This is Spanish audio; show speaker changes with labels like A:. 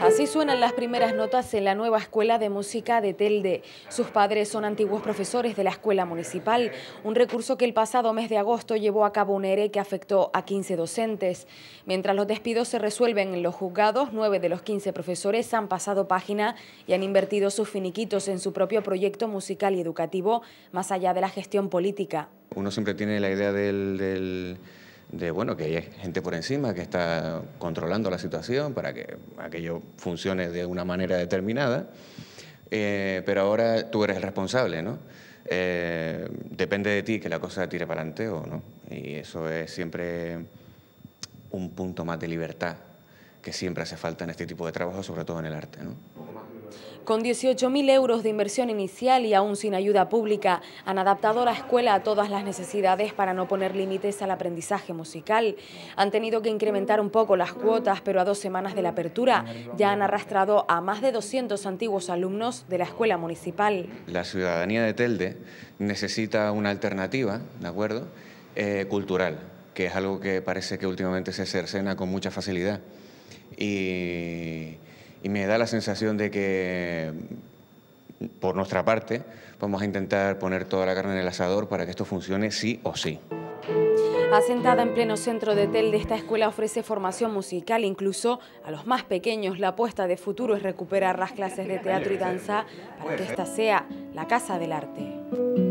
A: Así
B: suenan las primeras notas en la nueva escuela de música de Telde. Sus padres son antiguos profesores de la escuela municipal, un recurso que el pasado mes de agosto llevó a cabo un ERE que afectó a 15 docentes. Mientras los despidos se resuelven en los juzgados, nueve de los 15 profesores han pasado página y han invertido sus finiquitos en su propio proyecto musical y educativo, más allá de la gestión política.
A: Uno siempre tiene la idea del de bueno, que hay gente por encima que está controlando la situación para que aquello funcione de una manera determinada, eh, pero ahora tú eres el responsable, ¿no? Eh, depende de ti que la cosa tire para adelante o no. Y eso es siempre un punto más de libertad que siempre hace falta en este tipo de trabajo, sobre todo en el arte, ¿no?
B: Con 18.000 euros de inversión inicial y aún sin ayuda pública, han adaptado la escuela a todas las necesidades para no poner límites al aprendizaje musical. Han tenido que incrementar un poco las cuotas, pero a dos semanas de la apertura ya han arrastrado a más de 200 antiguos alumnos de la escuela municipal.
A: La ciudadanía de Telde necesita una alternativa, ¿de acuerdo?, eh, cultural, que es algo que parece que últimamente se cercena con mucha facilidad. Y y me da la sensación de que por nuestra parte vamos a intentar poner toda la carne en el asador para que esto funcione sí o sí.
B: Asentada en pleno centro de Telde, esta escuela ofrece formación musical incluso a los más pequeños. La apuesta de futuro es recuperar las clases de teatro y danza para que esta sea la casa del arte.